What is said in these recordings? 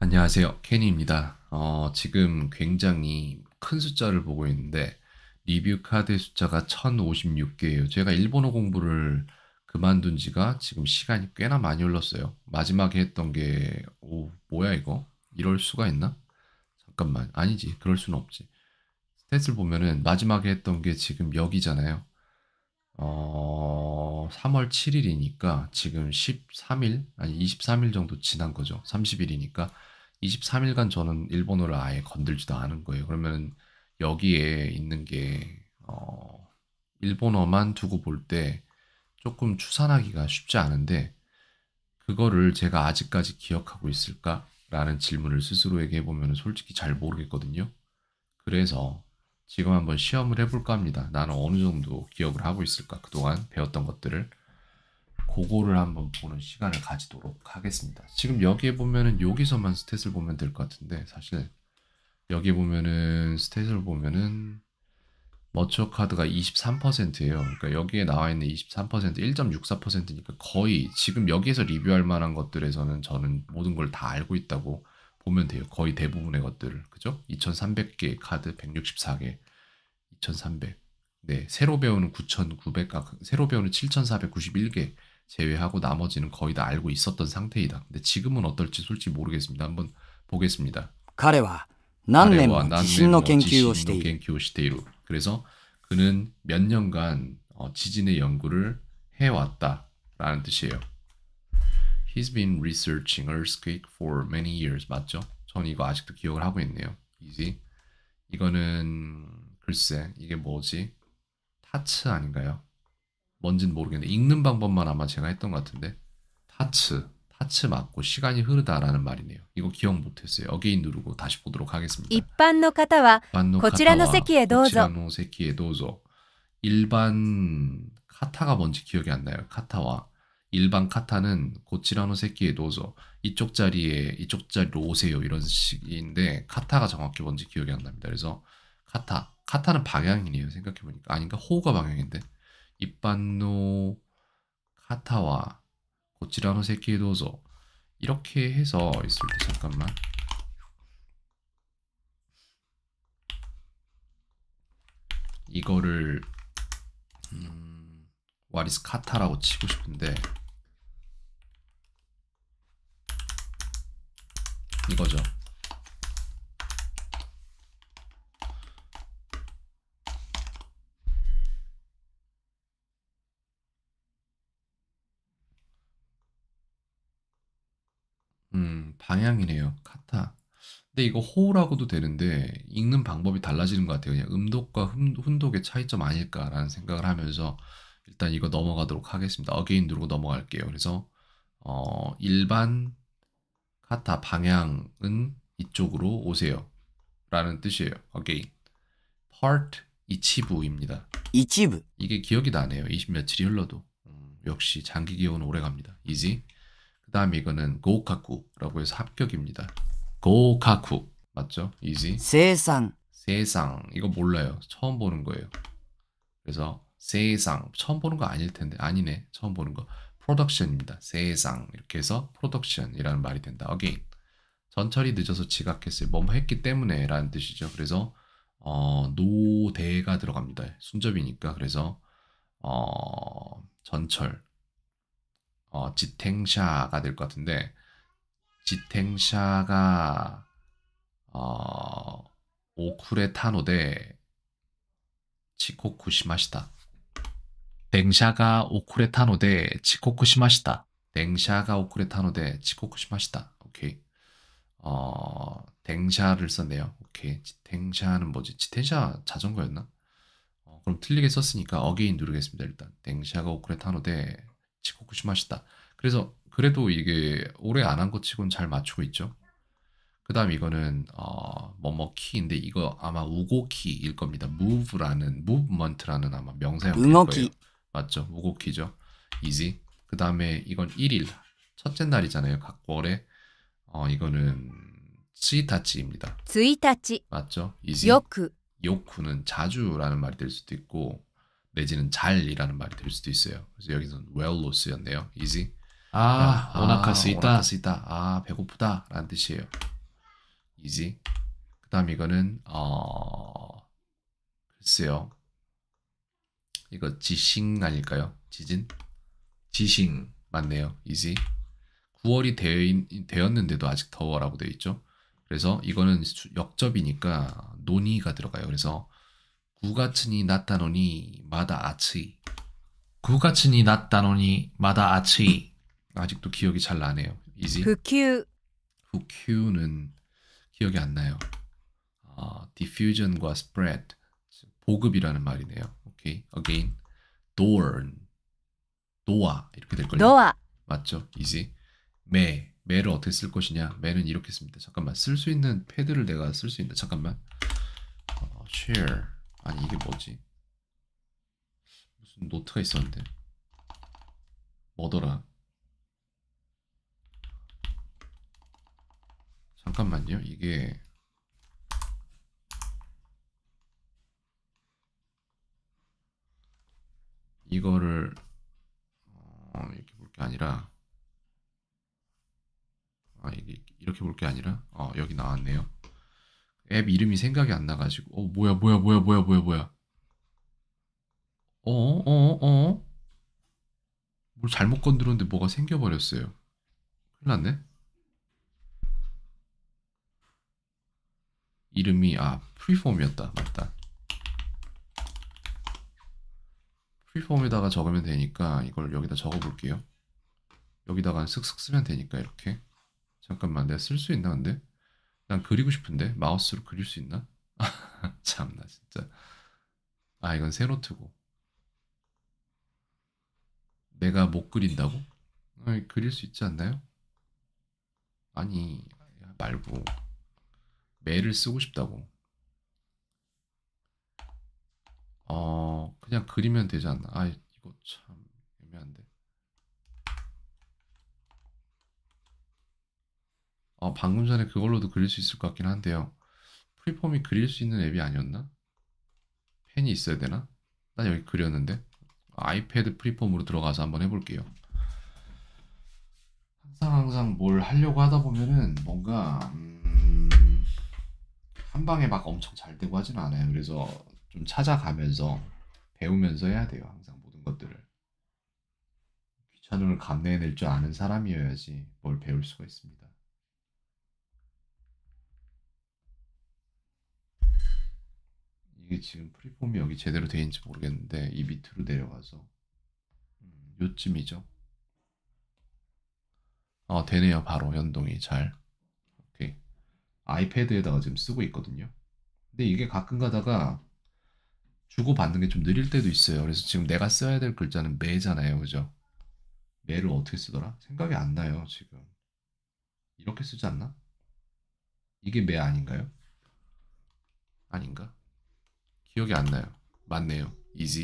안녕하세요. 케니입니다. 어, 지금 굉장히 큰 숫자를 보고 있는데 리뷰 카드 숫자가 1056개예요. 제가 일본어 공부를 그만둔 지가 지금 시간이 꽤나 많이 흘렀어요. 마지막에 했던 게 오, 뭐야 이거? 이럴 수가 있나? 잠깐만. 아니지. 그럴 수는 없지. 스탯을 보면은 마지막에 했던 게 지금 여기잖아요. 어, 3월 7일이니까 지금 13일, 아니 23일 정도 지난 거죠. 30일이니까 23일간 저는 일본어를 아예 건들지도 않은 거예요. 그러면 여기에 있는 게, 어, 일본어만 두고 볼 때 조금 추산하기가 쉽지 않은데, 그거를 제가 아직까지 기억하고 있을까라는 질문을 스스로에게 해보면 솔직히 잘 모르겠거든요. 그래서 지금 한번 시험을 해볼까 합니다. 나는 어느 정도 기억을 하고 있을까 그동안 배웠던 것들을 그거를 한번 보는 시간을 가지도록 하겠습니다. 지금 여기에 보면은 여기서만 스탯을 보면 될 것 같은데 사실 여기 보면은 스탯을 보면은 머처 카드가 23%예요. 그러니까 여기에 나와 있는 23% 1.64%니까 거의 지금 여기에서 리뷰할 만한 것들에서는 저는 모든 걸 다 알고 있다고 보면 돼요. 거의 대부분의 것들을. 그죠? 2300개 카드 164개. 2300. 네, 새로 배우는 9900, 아, 새로 배우는 7491개 제외하고 나머지는 거의 다 알고 있었던 상태이다. 근데 지금은 어떨지 솔직히 모르겠습니다. 한번 보겠습니다. 彼は何年も地震の研究をしている. 그래서 그는 몇 년간 어, 지진의 연구를 해왔다라는 뜻이에요. He's been researching earthquake for many years. 맞죠? 전 이거 아직도 기억을 하고 있네요. 이지. 이거는 글쎄 이게 뭐지? 타츠 아닌가요? 뭔진 모르겠는데 읽는 방법만 아마 제가 했던 것 같은데 타츠 타츠 맞고 시간이 흐르다라는 말이네요. 이거 기억 못했어요. 어게인 누르고 다시 보도록 하겠습니다. 일반의 方はこちらの席へどうぞ. 일반 카타가 뭔지 기억이 안 나요. 카타와 일반 카타는 고치라노 새끼의 노조 이쪽 자리에 이쪽 자리로 오세요 이런 식인데 카타가 정확히 뭔지 기억이 안 납니다. 그래서 카타 카타는 방향이네요 생각해 보니까 아닌가 호가 방향인데 이빤노 카타와 고치라노 새끼의 노조 이렇게 해서 있을 때 잠깐만 이거를 마리스 카타라고 치고 싶은데 이거죠. 음, 방향이네요. 카타. 근데 이거 호우라고도 되는데 읽는 방법이 달라지는 것 같아요. 그냥 음독과 훈독의 차이점 아닐까라는 생각을 하면서 일단 이거 넘어가도록 하겠습니다. 어게인 누르고 넘어갈게요. 그래서 어, 일반 카타 방향은 이쪽으로 오세요. 라는 뜻이에요. 어게인. part 이치부입니다. 이치부. 이게 기억이 나네요. 20 며칠이 흘러도. 음, 역시 장기 기억은 오래 갑니다. 이지. 그다음 이거는 고카쿠라고 해서 합격입니다. 고카쿠. 맞죠? 이지. 세상. 세상. 이거 몰라요. 처음 보는 거예요. 그래서 세상 처음 보는 거 아닐 텐데 아니네 처음 보는 거 프로덕션입니다. 세상 이렇게 해서 프로덕션이라는 말이 된다. Again 전철이 늦어서 지각했어요. 뭐뭐 했기 때문에 라는 뜻이죠. 그래서 어, 노대가 들어갑니다. 순접이니까 그래서 어, 전철 어, 지탱샤가 될 것 같은데 지탱샤가 어, 오쿠레 타노데 치코쿠시마시다. 電車가 오쿠레타노데 치코쿠시마시다. 電車가 오쿠레타노데 치코쿠시마시다. 오케이. 어, 댕샤를 썼네요. 오케이. 댕샤는 뭐지? 지텐샤 자전거였나? 어, 그럼 틀리게 썼으니까 어게인 누르겠습니다. 일단 댕샤가 오크레타노데 치코쿠시마시다. 그래서 그래도 이게 오래 안 한 것 치곤 잘 맞추고 있죠. 그 다음 이거는 어, 뭐뭐 키인데 이거 아마 우고 키일 겁니다. move라는 movement라는 아마 명사형 응어키 맞죠? 무곡키죠 이지. 그 다음에 이건 1일, 첫째 날이잖아요. 각월에. 어, 이거는 스이타치입니다스이타치 맞죠? 이지. 요쿠. 요쿠는 자주라는 말이 될 수도 있고 내지는 잘이라는 말이 될 수도 있어요. 그래서 여기서는 well로 쓰였네요. 이지. 아, 오나카스이타 오나카스이다. 아, 배고프다. 라는 뜻이에요. 이지. 그 다음 이거는 어... 글쎄요. 이거 지싱 아닐까요? 지진? 지싱 맞네요. 이지. 9월이 되, 었는데도 아직 더워라고 되어 있죠. 그래서 이거는 역접이니까 논의가 들어가요. 그래서 구가츠니 낫다노니 마다 아츠이. 구가츠니 낫다노니 마다 아츠이. 아직도 기억이 잘 나네요. 이지. 후큐. 후큐는 기억이 안 나요. 아, 디퓨전과 스프레드, 보급이라는 말이네요. 오케이. again. dorn. 노아 이렇게 될 걸요. 노아. 맞죠? 이제 매. 매를 어떻게 쓸 것이냐? 매는 이렇게 씁니다. 잠깐만. 쓸 수 있는 패드를 내가 쓸 수 있는 잠깐만. 어, share. 아니 이게 뭐지? 무슨 노트가 있었는데. 뭐더라? 잠깐만요. 이게 이거를 어, 이렇게 볼 게 아니라 아 이게 이렇게 볼 게 아니라 어 여기 나왔네요. 앱 이름이 생각이 안 나가지고 어 뭐야 뭐야 뭐야 뭐야 뭐야 뭐야 어어어 어, 어. 뭘 잘못 건드렸는데 뭐가 생겨버렸어요. 큰일 났네. 이름이 아 프리폼이었다 맞다. 필 폼에다가 적으면 되니까 이걸 여기다 적어 볼게요. 여기다가 슥슥 쓰면 되니까 이렇게. 잠깐만 내가 쓸 수 있나 근데? 난 그리고 싶은데 마우스로 그릴 수 있나? 참나 진짜. 아 이건 새노트고 내가 못 그린다고? 아니, 어, 그릴 수 있지 않나요? 아니 말고 매를 쓰고 싶다고. 어 그냥 그리면 되지 않나? 아 이거 참 애매한데. 어, 방금 전에 그걸로도 그릴 수 있을 것 같긴 한데요. 프리폼이 그릴 수 있는 앱이 아니었나? 펜이 있어야 되나? 나 여기 그렸는데 아이패드 프리폼으로 들어가서 한번 해볼게요. 항상 항상 뭘 하려고 하다 보면은 뭔가 음, 한 방에 막 엄청 잘 되고 하진 않아요. 그래서 좀 찾아가면서 배우면서 해야 돼요. 항상 모든 것들을. 귀찮음을 감내해낼 줄 아는 사람이어야지 뭘 배울 수가 있습니다. 이게 지금 프리폼이 여기 제대로 돼 있는지 모르겠는데 이 밑으로 내려가서 음, 요쯤이죠. 어 되네요. 바로 연동이 잘. 오케이. 아이패드에다가 지금 쓰고 있거든요. 근데 이게 가끔 가다가 주고받는 게 좀 느릴 때도 있어요. 그래서 지금 내가 써야 될 글자는 매잖아요. 그죠? 매를 어떻게 쓰더라? 생각이 안 나요. 지금. 이렇게 쓰지 않나? 이게 매 아닌가요? 아닌가? 기억이 안 나요. 맞네요. 이지.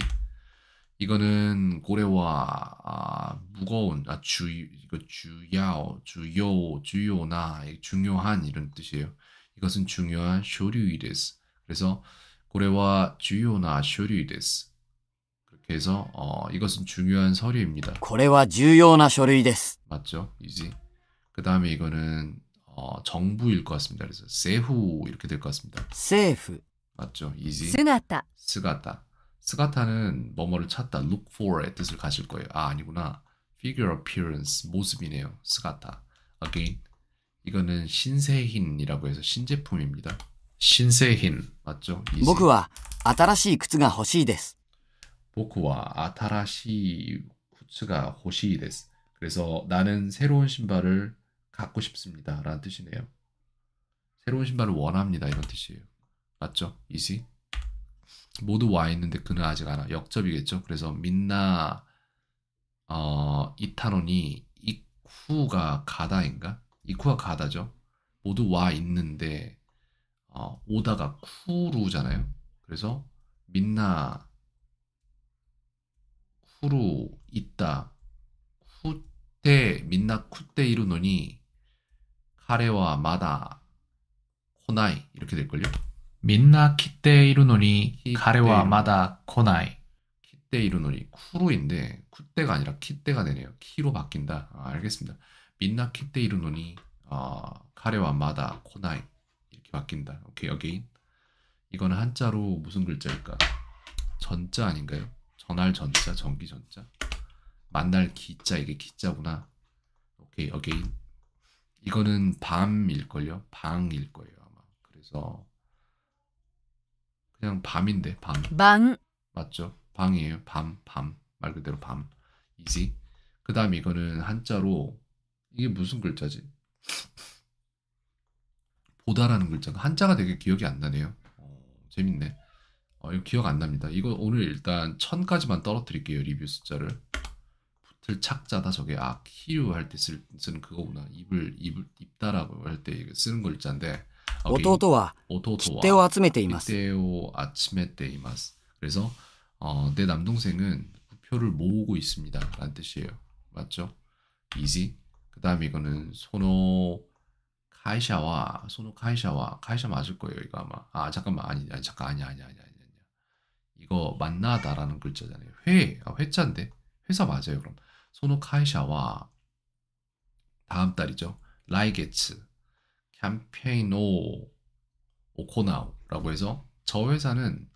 이거는 고래와 아, 무거운 아, 주 이거 주야오 주요 주요나 중요한 이런 뜻이에요. 이것은 중요한 쇼류이레스. 그래서 고れは 중요한 서류です. 그렇게 해서 어, 이것은 중요한 서류입니다. これは 중요한 서류です. 맞죠? 이지. 그다음에 이거는 어, 정부일 것 같습니다. 그래서 세후 이렇게 될 것 같습니다. 세후 맞죠? 이지. 스가타. 스가타. 스가타는 뭐뭐를 찾다, look for의 뜻을 가질 거예요. 아 아니구나. figure appearance 모습이네요. 스가타. Again 이거는 신세흰이라고 해서 신제품입니다. 신세힌 맞죠? 僕は新しい靴が欲しいです。 보쿠와 아타라시 쿠츠가 호시이데스. 그래서 나는 새로운 신발을 갖고 싶습니다. 라는 뜻이네요. 새로운 신발을 원합니다. 이런 뜻이에요. 맞죠? 이시? 모두 와 있는데 그는 아직 안 와. 역접이겠죠? 그래서 민나 어, 이타노니 이쿠가 가다인가? 이쿠가 가다죠. 모두 와 있는데 어, 오다가 쿠루잖아요. 그래서 민나 쿠루 있다 쿠테 민나 쿠테 이루노니 카레와 마다 코나이 이렇게 될걸요. 민나 키테 이루노니 카레와 마다 코나이 키테 이루노니 쿠루인데 쿠테가 아니라 키테가 되네요. 키로 바뀐다. 아, 알겠습니다. 민나 키테 이루노니 어, 카레와 마다 코나이 바뀐다. 오케이, again. 이거는 한자로 무슨 글자일까? 전자 아닌가요? 전할 전자, 전기 전자. 만날 기자, 이게 기자구나. 오케이, again. 이거는 밤일걸요? 방일 거예요, 아마. 그래서 그냥 밤인데, 밤. 방. 맞죠? 방이에요. 밤, 밤. 말 그대로 밤. 이지. 그 다음 이거는 한자로 이게 무슨 글자지? 보다라는 글자가 한자가 되게 기억이 안 나네요. 어, 재밌네. 어, 이거 기억 안 납니다. 이거 오늘 일단 천까지만 떨어뜨릴게요. 리뷰 숫자를. 붙을 착자다 저게 아 키유 할때 쓰는 그거구나. 입을 입을 입다라고 할 때 쓰는 글자인데. 弟は 싯대を 集めています. 싯대오 아침에て이마스 그래서 어, 내 남동생은 표를 모으고 있습니다. 라는 뜻이에요. 맞죠? 이지. 그다음 이거는 소노 카이샤와 소노 카이샤와 카이샤 맞을 거예요 이거 아마 아 잠깐만 아니 아니 잠깐 아니 아니 아니 아니 아니 이거 만나다라는 글자잖아요 회 아, 회자인데 회사 맞아요 그럼 소노 카이샤와 다음 달이죠 라이게츠 캠페인오 오코나우라고 해서 저 회사는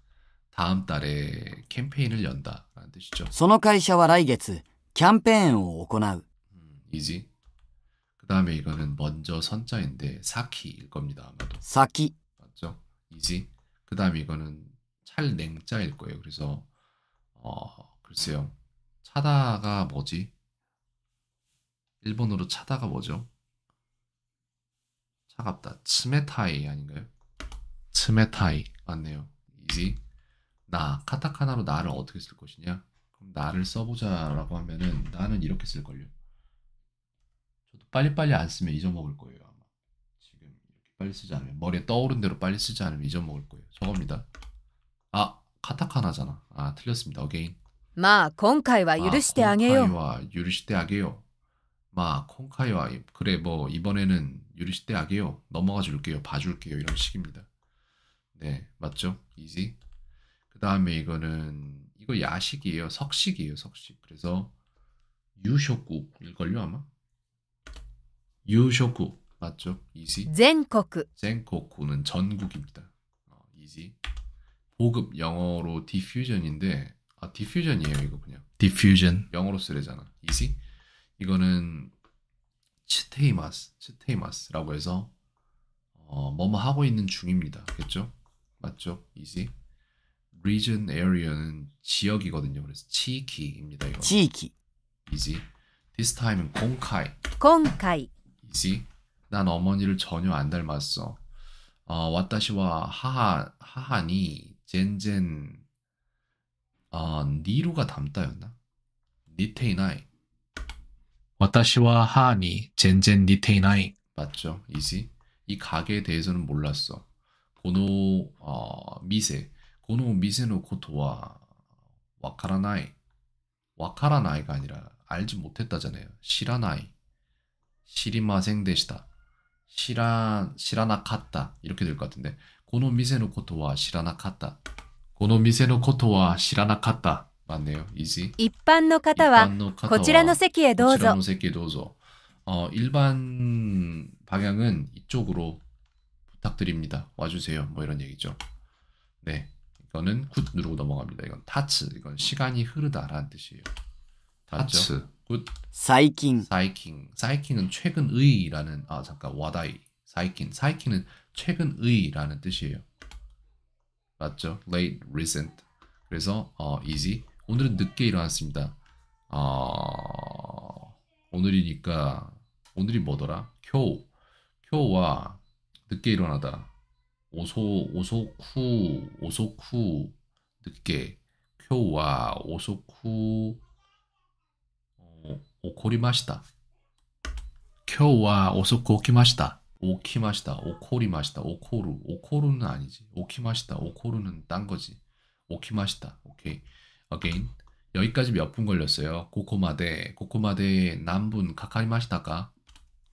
다음 달에 캠페인을 연다라는 뜻이죠. その会社は来月キャンペーンを行う。 음, 이지 다음에 이거는 먼저 선자인데 사키일 겁니다 아마도. 사키 맞죠? 이지. 그 다음에 이거는 찰냉자일 거예요. 그래서 어 글쎄요 차다가 뭐지? 일본어로 차다가 뭐죠? 차갑다. 치메타이 아닌가요? 치메타이 맞네요. 이지. 나 카타카나로 나를 어떻게 쓸 것이냐? 그럼 나를 써보자라고 하면은 나는 이렇게 쓸 걸요. 빨리빨리 안 쓰면 잊어먹을 거예요. 아마. 지금 이렇게 빨리 쓰지 않으면 머리에 떠오른 대로 빨리 쓰지 않으면 잊어먹을 거예요. 저겁니다. 아, 카타카나잖아. 아, 틀렸습니다. 어게인. 마, 콘카이와 유르시테 아게요. 콘카이와 유르시테 아게요. 마, 콘카이와 그래 뭐 이번에는 유르시테 아게요. 넘어가 줄게요. 봐 줄게요. 이런 식입니다. 네, 맞죠? 이지. 그다음에 이거는 이거 야식이에요. 석식이에요. 석식. 그래서 유쇼쿠일걸요 아마. 유쇼쿠 맞죠? 이시. 지코쿠전코쿠는 전국입니다. 어, 이지 보급 영어로 디퓨전인데 아 디퓨전이에요 이거 그냥. 디퓨전. 영어로 쓰래잖아. 이지 이거는 치테이마스, 치테이마스라고 해서 어, 뭐뭐 하고 있는 중입니다. 그렇죠? 맞죠? 이지 region area는 지역이거든요. 그래서 치키입니다. 이거. 지키. 이지. This time은 공카이. 공카이. 이지? 난 어머니를 전혀 안 닮았어. 어, 와타시와 하하, 하하니 젠젠 어, 니루가 닮다였나? 니테이나이. 와타시와 하하니 젠젠 니테이나이. 맞죠? 이지? 이 가게에 대해서는 몰랐어. 고노 어, 미세. 고노 미세노 코토와 와카라나이. 와카라나이가 아니라 알지 못했다잖아요. 시라나이. 知りませんでし 시라 시라나카타 이렇게 될것 같은데 고노 미세노 코토와 시라나카타 고노 미세노 코토와 시라나카타 맞네요. 이지. 일반의 方はこちらの席へどうぞ.こちらの席へどうぞ. 어, 일반 방향은 이쪽으로 부탁드립니다. 와 주세요. 뭐 이런 얘기죠. 네. 이거는 굿 누르고 넘어갑니다. 이건 타츠. 이건 시간이 흐르다라는 뜻이에요. 타츠. 굿. 사이킹. 사이킹. 사이킹은 최근의라는 아 잠깐 와다이. 사이킹. 사이킹은 최근의라는 뜻이에요. 맞죠? Late recent. 그래서 어 easy. 오늘은 늦게 일어났습니다. 어, 오늘이니까 오늘이 뭐더라? 쿄. 쿄와 늦게 일어나다. 오소 오소쿠 오소쿠 늦게. 쿄와 오소쿠 오코리마시다. 쿄와 오소코 오키마시다. 오키마시다. 오코리마시다. 오코루. 오코루는 아니지. 오키마시다. 오코루는 딴 거지. 오키마시다. 오 Again. 여기까지 몇 분 걸렸어요? 고코마데, 고코마데 남분 가까리마시다가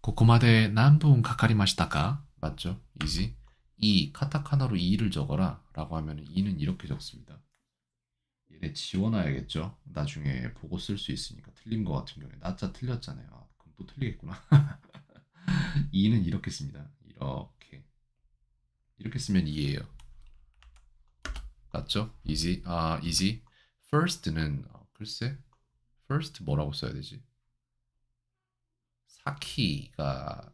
고코마데 남분 가까리마시다가 맞죠? 이지? 이 카타카나로 이를 적어라 라고 하면 이는 이렇게 적습니다. 얘네 지워놔야겠죠. 나중에 보고 쓸 수 있으니까 틀린 거 같은 경우에 낮자 틀렸잖아요. 아, 그럼 또 틀리겠구나. 2는 이렇게 씁니다. 이렇게 이렇게 쓰면 2예요. 맞죠? easy 아 easy first는 어, 글쎄 first 뭐라고 써야 되지? 사키가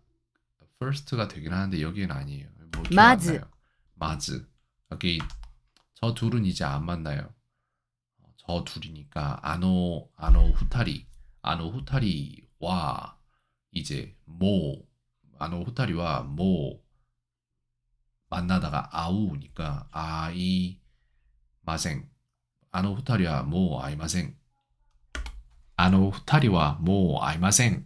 first가 되긴 하는데 여기는 아니에요. 뭐 마즈 마즈 여기 저 둘은 이제 안 만나요. 저 둘이니까 아노 아노 후타리 아노 후타리와 이제 모 아노 후타리와 모 만나다가 아우니까 아이 마생 아노 후타리와 모 아이 마생 아노 후타리와 모 아이 마생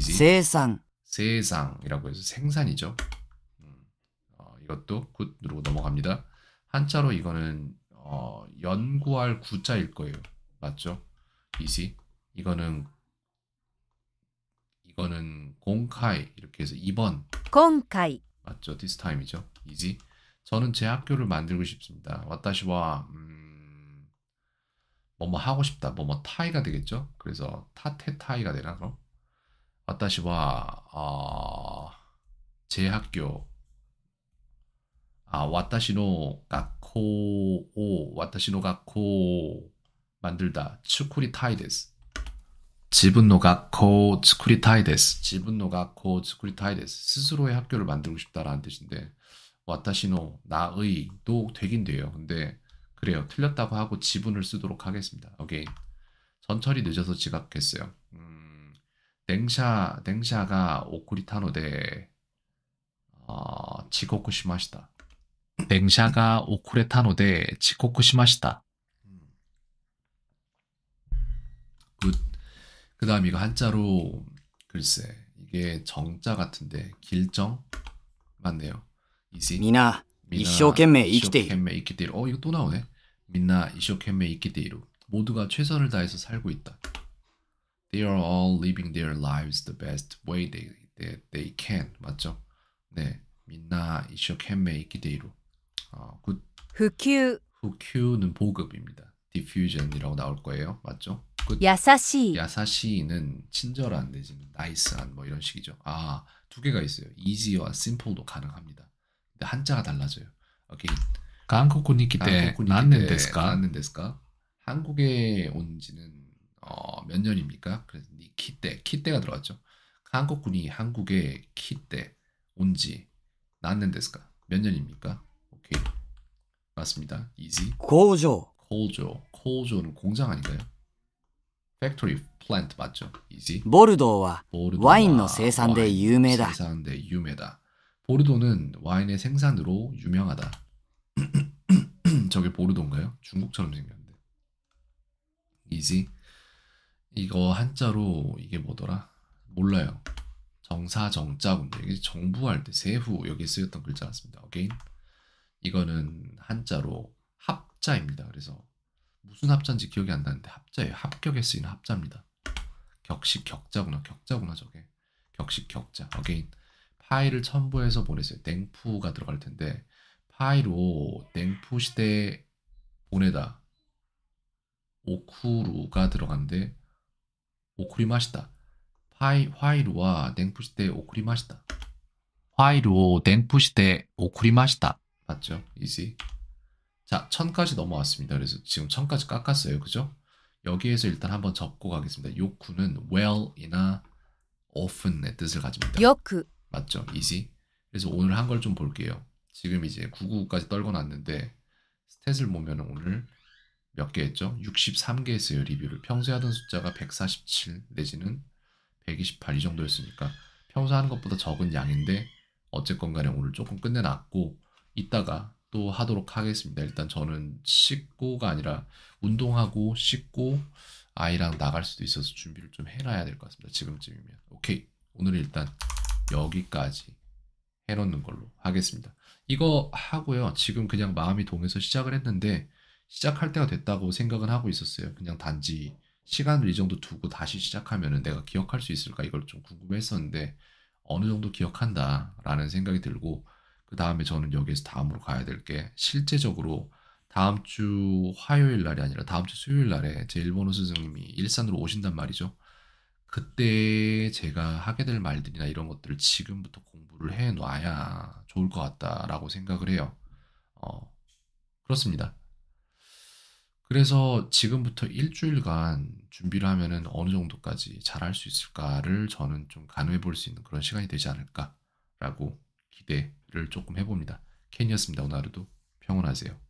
세상 세상이라고 해서 생산이죠 음, 어, 이것도 굿 누르고 넘어갑니다 한자로 이거는 어, 연구할 구자일 거예요. 맞죠? 이시 이거는 이거는 공카이 이렇게 해서 2번 공카이 맞죠? this time이죠. 이지 저는 제 학교를 만들고 싶습니다. 와타시와 음, 뭐뭐 하고 싶다. 뭐 뭐 타이가 되겠죠? 그래서 타테 타이가 되나 그럼? 와타시와 어, 제 학교 아, 와타시노 가코 오, 와타시노 가코 만들다. 츠쿠리 타이 데스. 지분노 가코 츠쿠리 타이 데스. 지분노 가코 츠쿠리 타이 데스. 스스로의 학교를 만들고 싶다라는 뜻인데 와타시노 나의도 되긴 돼요. 근데 그래요. 틀렸다고 하고 지분을 쓰도록 하겠습니다. 오케이. 전철이 늦어서 지각했어요. 음, 냉샤, 냉샤가 오쿠리타노 데 어, 지코쿠시마시다. 電車が遅れたので遅刻しました。 굿. 그 다음 이거 한자로 글쎄 이게 정자 같은데 길정 맞네요. 지 미나 이쇼켄메 이 이키데이. 어 이거 또 나오네. 미나 이쇼켄메 이키데이로 모두가 최선을 다해서 살고 있다. They are all living their lives the best way they they, they can 맞죠? 네. 미나 이쇼켄메 이키데이로 어, 굿. 후큐. 후큐는 보급입니다. d i f 이라고 나올 거예요. 맞죠? 굿. 그 야사시. 야사시는 친절한 내지는 나이스한 뭐 이런 식이죠. 아, 두 개가 있어요. e a 와 s i 도 가능합니다. 근데 한자가 달라져요. 오케이. 한국군이기 때 낳는 데스까? 낳는 데스까? 한국에 온 지는 어, 몇 년입니까? 그래서 니 키때, 키때가 들어갔죠. 한국군이 한국에 키때 온지 낳는 데스까? 몇 년입니까? 오케이. 맞습니다. 이지 고조. 고조. 고조는 공장 아닌가요? factory plant 맞죠? 이지 s y 보르도와 와인의 생산대 유명다 생산대 유명다 보르도는 와인의 생산으로 유명하다. 저게 보르도인가요? 중국처럼 생겼는데. 이지 이거 한자로 이게 뭐더라? 몰라요. 정사 정자군데 이게 정부할 때 세후 여기 쓰였던 글자 같습니다. again. 이거는 한자로 합자입니다. 그래서 무슨 합자인지 기억이 안 나는데 합자예요. 합격에 쓰이는 합자입니다. 격식 격자구나. 격자구나 저게. 격식 격자. 어게인 파이를 첨부해서 보내세요. 냉푸가 들어갈 텐데 파이로 냉푸 시대 보내다. 오쿠루가 들어간데 오쿠리 마시다. 파이 화이루와 냉푸 시대 오쿠리 마시다. 화이루오 냉푸 시대 오쿠리 마시다. 맞죠 이지. 자, 1000까지 넘어왔습니다. 그래서 지금 1000까지 깎았어요. 그죠? 여기에서 일단 한번 접고 가겠습니다. 요쿠는 well이나 often의 뜻을 가집니다. 요쿠. 맞죠? 이지. 그래서 오늘 한 걸 좀 볼게요. 지금 이제 99까지 떨궈놨는데 스탯을 보면 오늘 몇 개 했죠? 63개 했어요. 리뷰를. 평소에 하던 숫자가 147 내지는 128 이 정도였으니까 평소 하는 것보다 적은 양인데 어쨌건 간에 오늘 조금 끝내놨고 이따가 또 하도록 하겠습니다. 일단 저는 씻고가 아니라 운동하고 씻고 아이랑 나갈 수도 있어서 준비를 좀 해놔야 될 것 같습니다. 지금쯤이면. 오케이. 오늘 일단 여기까지 해놓는 걸로 하겠습니다. 이거 하고요. 지금 그냥 마음이 동해서 시작을 했는데 시작할 때가 됐다고 생각은 하고 있었어요. 그냥 단지 시간을 이 정도 두고 다시 시작하면 내가 기억할 수 있을까 이걸 좀 궁금했었는데 어느 정도 기억한다라는 생각이 들고 그 다음에 저는 여기에서 다음으로 가야 될 게 실제적으로 다음 주 화요일 날이 아니라 다음 주 수요일 날에 제 일본어 선생님이 일산으로 오신단 말이죠. 그때 제가 하게 될 말들이나 이런 것들을 지금부터 공부를 해 놔야 좋을 것 같다라고 생각을 해요. 어, 그렇습니다. 그래서 지금부터 일주일간 준비를 하면은 어느 정도까지 잘 할 수 있을까를 저는 좀 가늠해 볼 수 있는 그런 시간이 되지 않을까라고 기대를 조금 해봅니다. 캔이었습니다. 오늘 하루도 평온하세요.